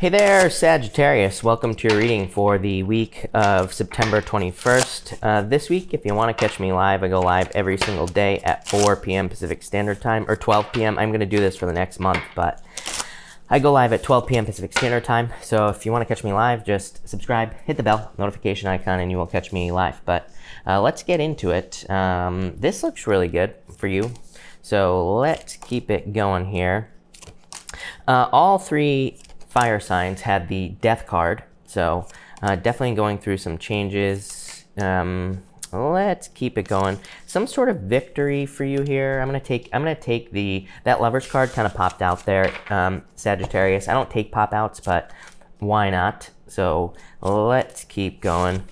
Hey there, Sagittarius. Welcome to your reading for the week of September 21st. Uh, this week, if you want to catch me live, I go live every single day at 4 p.m. Pacific Standard Time or 12 p.m. I'm going to do this for the next month, but I go live at 12 p.m. Pacific Standard Time. So if you want to catch me live, just subscribe, hit the bell, notification icon, and you will catch me live. But uh, let's get into it. Um, this looks really good for you. So let's keep it going here. Uh, all three fire signs had the death card. So uh, definitely going through some changes. Um, let's keep it going. Some sort of victory for you here. I'm gonna take I'm gonna take the that lovers card kind of popped out there. Um, Sagittarius. I don't take pop outs, but why not? So let's keep going.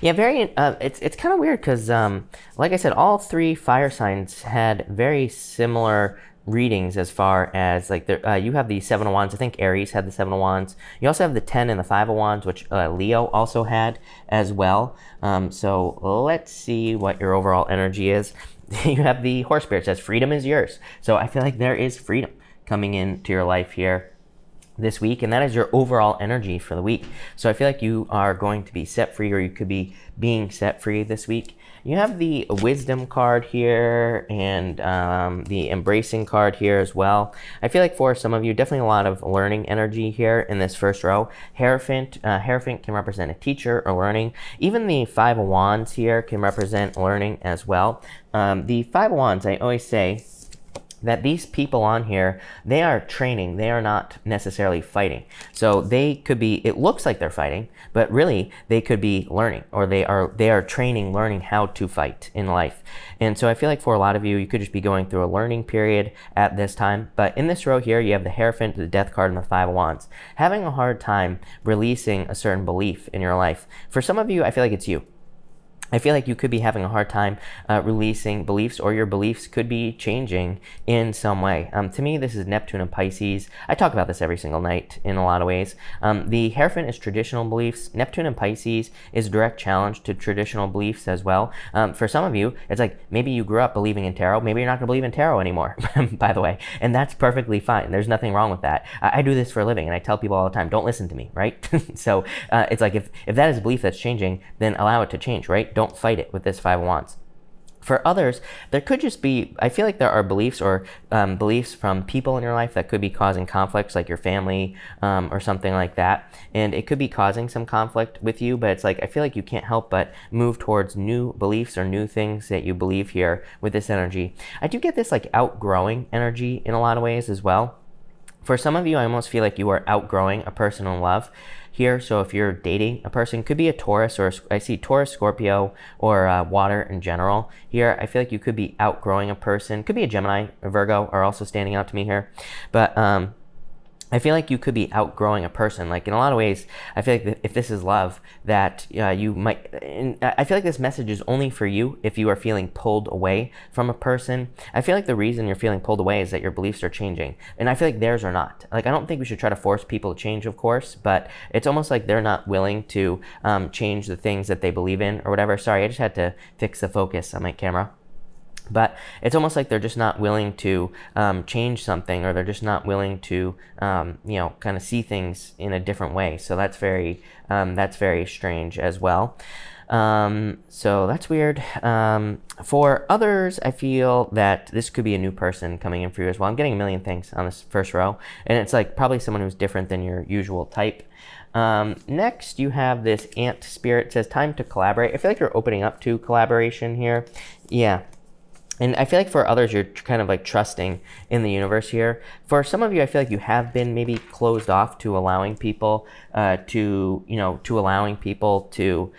Yeah, very. Uh, it's it's kind of weird because, um, like I said, all three fire signs had very similar readings as far as like there, uh, you have the seven of wands. I think Aries had the seven of wands. You also have the ten and the five of wands, which uh, Leo also had as well. Um, so let's see what your overall energy is. you have the horse spirit says freedom is yours. So I feel like there is freedom coming into your life here this week, and that is your overall energy for the week. So I feel like you are going to be set free, or you could be being set free this week. You have the wisdom card here and um, the embracing card here as well. I feel like for some of you, definitely a lot of learning energy here in this first row. Hierophant, uh, Hierophant can represent a teacher or learning. Even the Five of Wands here can represent learning as well. Um, the Five of Wands, I always say, that these people on here, they are training, they are not necessarily fighting. So they could be, it looks like they're fighting, but really they could be learning or they are, they are training, learning how to fight in life. And so I feel like for a lot of you, you could just be going through a learning period at this time. But in this row here, you have the Hierophant, the Death card, and the Five of Wands. Having a hard time releasing a certain belief in your life. For some of you, I feel like it's you. I feel like you could be having a hard time uh, releasing beliefs, or your beliefs could be changing in some way. Um, to me, this is Neptune and Pisces. I talk about this every single night in a lot of ways. Um, the Hierophant is traditional beliefs. Neptune and Pisces is direct challenge to traditional beliefs as well. Um, for some of you, it's like maybe you grew up believing in tarot. Maybe you're not going to believe in tarot anymore, by the way. And that's perfectly fine. There's nothing wrong with that. I, I, do this for a living, and I tell people all the time, don't listen to me, right? so uh, it's like if, if that is a belief that's changing, then allow it to change, right? Don't fight it with this five of wands. For others, there could just be, I feel like there are beliefs or um, beliefs from people in your life that could be causing conflicts, like your family um, or something like that. And it could be causing some conflict with you, but it's like, I feel like you can't help but move towards new beliefs or new things that you believe here with this energy. I do get this like outgrowing energy in a lot of ways as well for some of you, I almost feel like you are outgrowing a personal love here. So if you're dating a person, could be a Taurus or a, I see Taurus, Scorpio, or uh, water in general here. I feel like you could be outgrowing a person. Could be a Gemini, a Virgo are also standing out to me here. But um, I feel like you could be outgrowing a person. Like in a lot of ways, I feel like if this is love, that uh, you might. I feel like this message is only for you if you are feeling pulled away from a person. I feel like the reason you're feeling pulled away is that your beliefs are changing, and I feel like theirs are not. Like I don't think we should try to force people to change, of course, but it's almost like they're not willing to um, change the things that they believe in or whatever. Sorry, I just had to fix the focus on my camera but it's almost like they're just not willing to um, change something or they're just not willing to um, you know kind of see things in a different way so that's very um, that's very strange as well um, so that's weird um, for others i feel that this could be a new person coming in for you as well i'm getting a million things on this first row and it's like probably someone who's different than your usual type um, next, you have this ant spirit. It says time to collaborate. I feel like you're opening up to collaboration here. Yeah, and I feel like for others, you're kind of like trusting in the universe here. For some of you, I feel like you have been maybe closed off to allowing people uh, to, you know, to allowing people to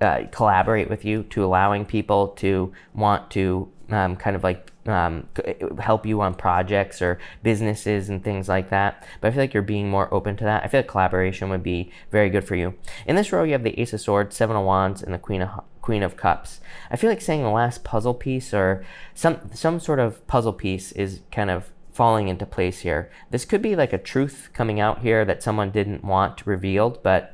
uh, collaborate with you, to allowing people to want to um, kind of like um, help you on projects or businesses and things like that. But I feel like you're being more open to that. I feel like collaboration would be very good for you. In this row, you have the Ace of Swords, Seven of Wands, and the Queen of Queen of Cups. I feel like saying the last puzzle piece or some some sort of puzzle piece is kind of falling into place here. This could be like a truth coming out here that someone didn't want revealed, but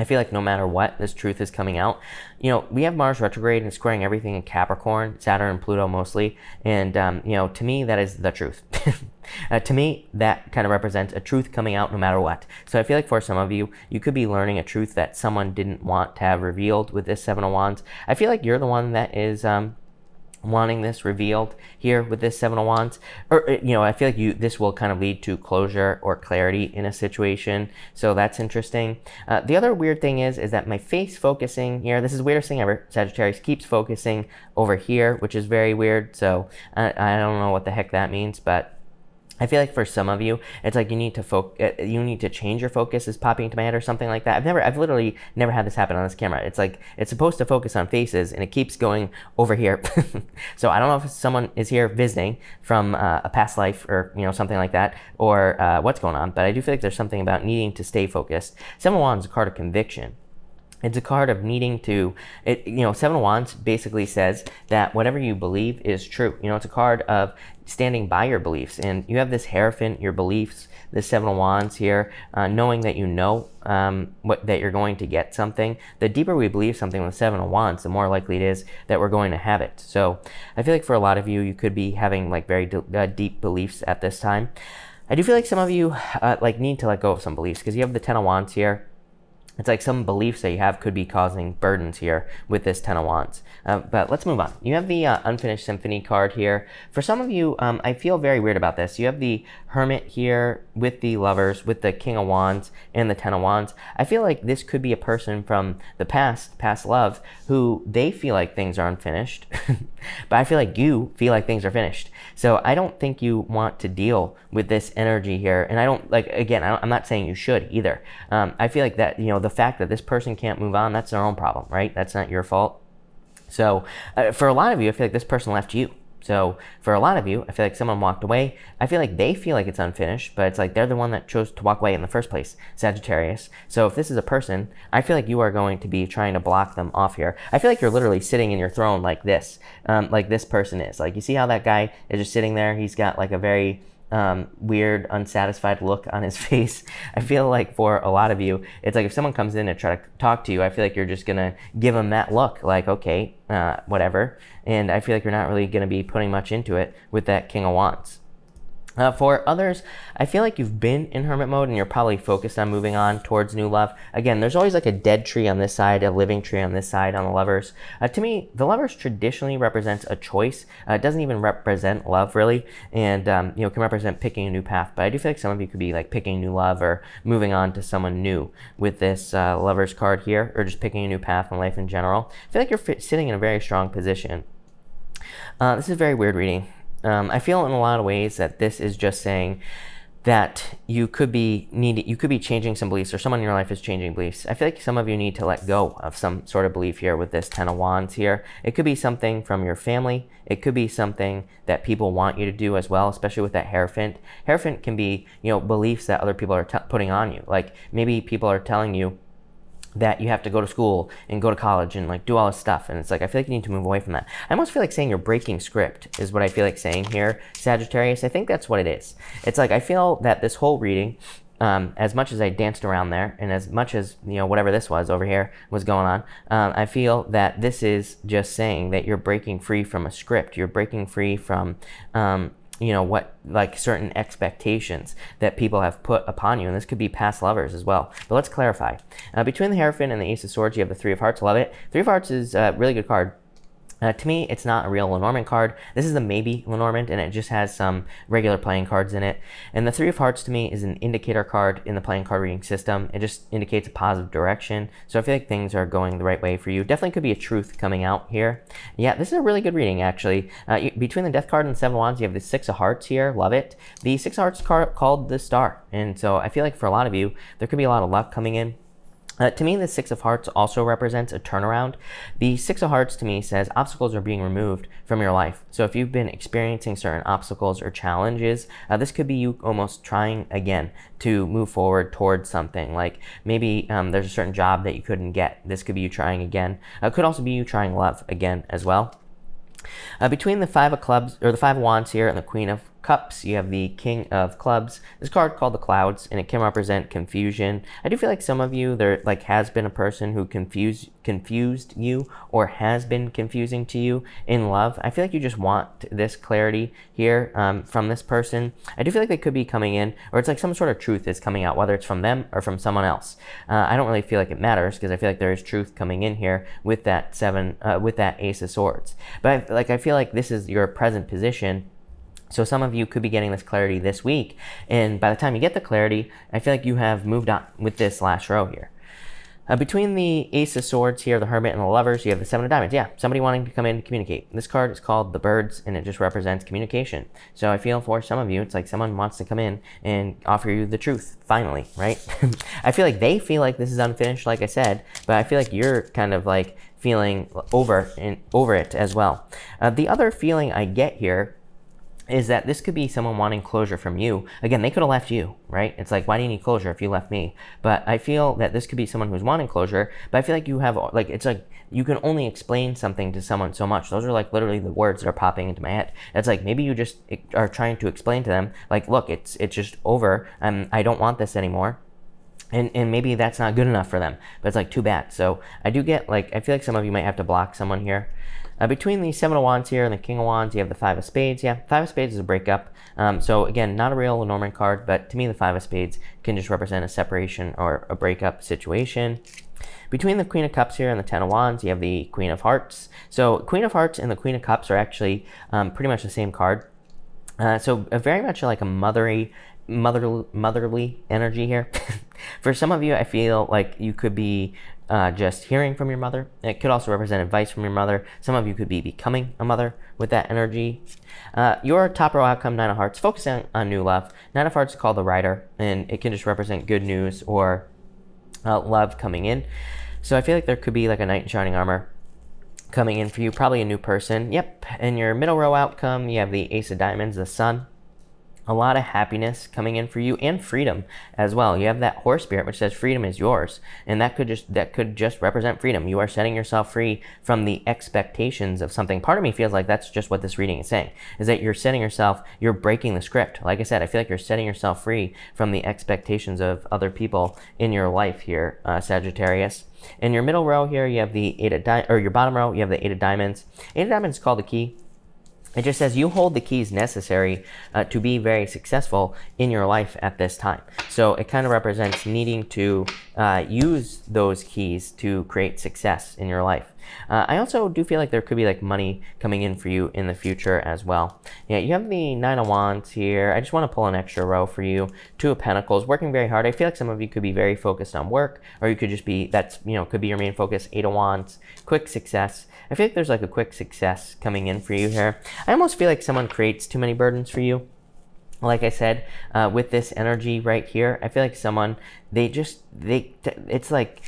I feel like no matter what, this truth is coming out. You know, we have Mars retrograde and squaring everything in Capricorn, Saturn, and Pluto mostly. And, um, you know, to me, that is the truth. uh, to me, that kind of represents a truth coming out no matter what. So I feel like for some of you, you could be learning a truth that someone didn't want to have revealed with this Seven of Wands. I feel like you're the one that is. Um, wanting this revealed here with this seven of wands or uh, you know i feel like you this will kind of lead to closure or clarity in a situation so that's interesting uh, the other weird thing is is that my face focusing here this is weirdest thing ever sagittarius keeps focusing over here which is very weird so uh, I don't know what the heck that means but I feel like for some of you, it's like you need to focus, uh, you need to change your focus is popping into my head or something like that. I've never, I've literally never had this happen on this camera. It's like, it's supposed to focus on faces and it keeps going over here. so I don't know if someone is here visiting from uh, a past life or, you know, something like that or uh, what's going on, but I do feel like there's something about needing to stay focused. Seven of Wands is a card of conviction it's a card of needing to it you know seven of wands basically says that whatever you believe is true you know it's a card of standing by your beliefs and you have this hierophant your beliefs the seven of wands here uh, knowing that you know um, what that you're going to get something the deeper we believe something with seven of wands the more likely it is that we're going to have it so i feel like for a lot of you you could be having like very de uh, deep beliefs at this time i do feel like some of you uh, like need to let go of some beliefs because you have the ten of wands here it's like some beliefs that you have could be causing burdens here with this Ten of Wands. Uh, but let's move on. You have the uh, Unfinished Symphony card here. For some of you, um, I feel very weird about this. You have the Hermit here with the Lovers, with the King of Wands and the Ten of Wands. I feel like this could be a person from the past, past love, who they feel like things are unfinished. but I feel like you feel like things are finished. So I don't think you want to deal with this energy here. And I don't, like, again, I am not saying you should either. Um, I feel like that, you know, the fact that this person can't move on, that's their own problem, right? That's not your fault. So uh, for a lot of you, I feel like this person left you. So for a lot of you, I feel like someone walked away. I feel like they feel like it's unfinished, but it's like they're the one that chose to walk away in the first place, Sagittarius. So if this is a person, I feel like you are going to be trying to block them off here. I feel like you're literally sitting in your throne like this, um, like this person is. Like you see how that guy is just sitting there? He's got like a very um, weird, unsatisfied look on his face. I feel like for a lot of you, it's like if someone comes in and try to talk to you, I feel like you're just gonna give them that look, like okay, uh, whatever. And I feel like you're not really gonna be putting much into it with that King of Wands. Uh, for others, I feel like you've been in hermit mode and you're probably focused on moving on towards new love. Again, there's always like a dead tree on this side, a living tree on this side on the lovers. Uh, to me, the lovers traditionally represents a choice. Uh, it doesn't even represent love really, and um, you know can represent picking a new path. But I do feel like some of you could be like picking new love or moving on to someone new with this uh, lovers card here, or just picking a new path in life in general. I feel like you're sitting in a very strong position. Uh, this is very weird reading. Um, I feel in a lot of ways that this is just saying that you could be needing, you could be changing some beliefs, or someone in your life is changing beliefs. I feel like some of you need to let go of some sort of belief here with this Ten of Wands here. It could be something from your family. It could be something that people want you to do as well, especially with that Hierophant. Hierophant can be, you know, beliefs that other people are putting on you. Like maybe people are telling you that you have to go to school and go to college and like do all this stuff. And it's like, I feel like you need to move away from that. I almost feel like saying you're breaking script is what I feel like saying here, Sagittarius. I think that's what it is. It's like, I feel that this whole reading, um, as much as I danced around there and as much as, you know, whatever this was over here was going on, um, I feel that this is just saying that you're breaking free from a script. You're breaking free from um, you know what like certain expectations that people have put upon you and this could be past lovers as well but let's clarify uh, between the hierophant and the ace of swords you have the three of hearts love it three of hearts is a really good card uh, to me, it's not a real Lenormand card. This is a maybe Lenormand, and it just has some regular playing cards in it. And the Three of Hearts, to me, is an indicator card in the playing card reading system. It just indicates a positive direction, so I feel like things are going the right way for you. Definitely could be a truth coming out here. Yeah, this is a really good reading, actually. Uh, you, between the Death card and the Seven Wands, you have the Six of Hearts here. Love it. The Six of Hearts card called the Star, and so I feel like for a lot of you, there could be a lot of luck coming in. Uh, to me, the Six of Hearts also represents a turnaround. The Six of Hearts to me says obstacles are being removed from your life. So if you've been experiencing certain obstacles or challenges, uh, this could be you almost trying again to move forward towards something. Like maybe um, there's a certain job that you couldn't get. This could be you trying again. Uh, it could also be you trying love again as well. Uh, between the five of clubs or the five of wands here and the queen of Cups, you have the King of Clubs, this card called the Clouds, and it can represent confusion. I do feel like some of you, there like has been a person who confused confused you or has been confusing to you in love. I feel like you just want this clarity here um, from this person. I do feel like they could be coming in, or it's like some sort of truth is coming out, whether it's from them or from someone else. Uh, I don't really feel like it matters because I feel like there is truth coming in here with that seven, uh, with that Ace of Swords. But I, like I feel like this is your present position so some of you could be getting this clarity this week. And by the time you get the clarity, I feel like you have moved on with this last row here. Uh, between the Ace of Swords here, the Hermit, and the Lovers, you have the Seven of Diamonds. Yeah, somebody wanting to come in and communicate. This card is called the Birds, and it just represents communication. So I feel for some of you, it's like someone wants to come in and offer you the truth, finally, right? I feel like they feel like this is unfinished, like I said, but I feel like you're kind of like feeling over and over it as well. Uh, the other feeling I get here is that this could be someone wanting closure from you. Again, they could have left you, right? It's like, why do you need closure if you left me? But I feel that this could be someone who's wanting closure, but I feel like you have, like, it's like you can only explain something to someone so much. Those are like literally the words that are popping into my head. It's like maybe you just eh, are trying to explain to them, like, look, it's it's just over. Um, I don't want this anymore and and maybe that's not good enough for them but it's like too bad so i do get like i feel like some of you might have to block someone here uh, between the seven of wands here and the king of wands you have the five of spades yeah five of spades is a breakup um, so again not a real Norman card but to me the five of spades can just represent a separation or a breakup situation between the Queen of Cups here and the Ten of Wands, you have the Queen of Hearts. So Queen of Hearts and the Queen of Cups are actually um, pretty much the same card. Uh, so very much like a mothery mother, motherly energy here. For some of you, I feel like you could be uh, just hearing from your mother. It could also represent advice from your mother. Some of you could be becoming a mother with that energy. Uh, your top row outcome, Nine of Hearts, focusing on, new love. Nine of Hearts called the writer, and it can just represent good news or uh, love coming in. So I feel like there could be like a knight in shining armor coming in for you, probably a new person. Yep. And your middle row outcome, you have the Ace of Diamonds, the Sun a lot of happiness coming in for you and freedom as well. You have that horse spirit which says freedom is yours, and that could just that could just represent freedom. You are setting yourself free from the expectations of something. Part of me feels like that's just what this reading is saying, is that you're setting yourself, you're breaking the script. Like I said, I feel like you're setting yourself free from the expectations of other people in your life here, uh, Sagittarius. In your middle row here, you have the eight of di- or your bottom row, you have the eight of diamonds. Eight of diamonds is called the key. It just says you hold the keys necessary uh, to be very successful in your life at this time. So it kind of represents needing to uh, use those keys to create success in your life. Uh, I also do feel like there could be like money coming in for you in the future as well. Yeah, you have the Nine of Wands here. I just want to pull an extra row for you. Two of Pentacles, working very hard. I feel like some of you could be very focused on work, or you could just be, that's, you know, could be your main focus. Eight of Wands, quick success. I feel like there's like a quick success coming in for you here. I almost feel like someone creates too many burdens for you. Like I said, uh, with this energy right here, I feel like someone, they just, they, it's like,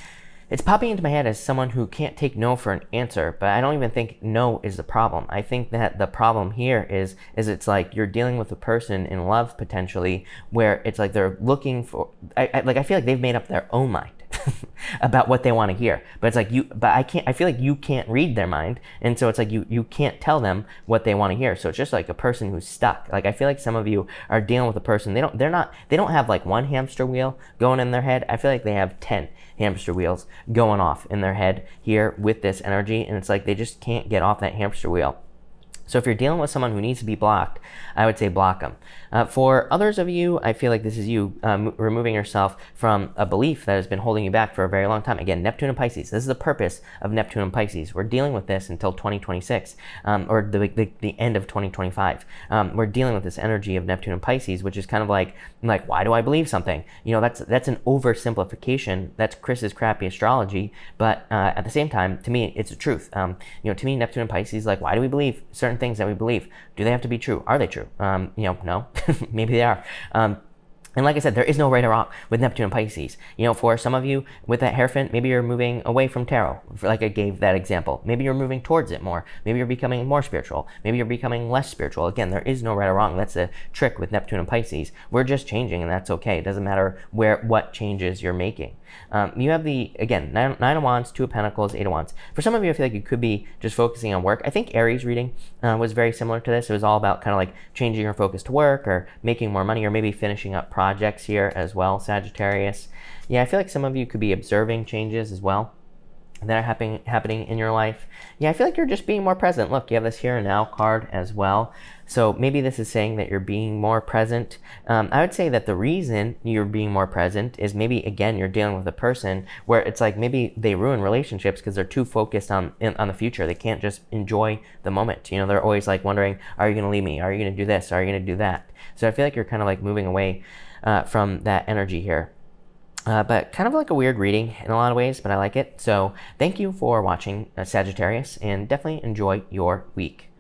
it's popping into my head as someone who can't take no for an answer, but I don't even think no is the problem. I think that the problem here is is it's like you're dealing with a person in love potentially where it's like they're looking for I, I, like I feel like they've made up their own mind. about what they want to hear. But it's like you, but I can't, I feel like you can't read their mind. And so it's like you, you can't tell them what they want to hear. So it's just like a person who's stuck. Like I feel like some of you are dealing with a person, they don't, they're not, they don't have like one hamster wheel going in their head. I feel like they have 10 hamster wheels going off in their head here with this energy. And it's like they just can't get off that hamster wheel. So if you're dealing with someone who needs to be blocked, I would say block them. Uh, for others of you, I feel like this is you um, removing yourself from a belief that has been holding you back for a very long time. Again, Neptune and Pisces. This is the purpose of Neptune and Pisces. We're dealing with this until 2026 um, or the, the, the, end of 2025. Um, we're dealing with this energy of Neptune and Pisces, which is kind of like, like, why do I believe something? You know, that's, that's an oversimplification. That's Chris's crappy astrology. But uh, at the same time, to me, it's the truth. Um, you know, to me, Neptune and Pisces, like, why do we believe certain things that we believe. Do they have to be true? Are they true? Um, you know, no. Maybe they are. Um, and like I said, there is no right or wrong with Neptune and Pisces. You know, for some of you with that hairfin, maybe you're moving away from tarot, like I gave that example. Maybe you're moving towards it more. Maybe you're becoming more spiritual. Maybe you're becoming less spiritual. Again, there is no right or wrong. That's a trick with Neptune and Pisces. We're just changing, and that's okay. It doesn't matter where what changes you're making. Um, you have the, again, nine, nine, of Wands, Two of Pentacles, Eight of Wands. For some of you, I feel like you could be just focusing on work. I think Aries reading uh, was very similar to this. It was all about kind of like changing your focus to work or making more money or maybe finishing up projects here as well, Sagittarius. Yeah, I feel like some of you could be observing changes as well that are happening happening in your life yeah i feel like you're just being more present look you have this here and now card as well so maybe this is saying that you're being more present um, i would say that the reason you're being more present is maybe again you're dealing with a person where it's like maybe they ruin relationships because they're too focused on in, on the future they can't just enjoy the moment you know they're always like wondering are you going to leave me are you going to do this are you going to do that so i feel like you're kind of like moving away uh, from that energy here uh, but kind of like a weird reading in a lot of ways, but I like it. So thank you for watching uh, Sagittarius and definitely enjoy your week.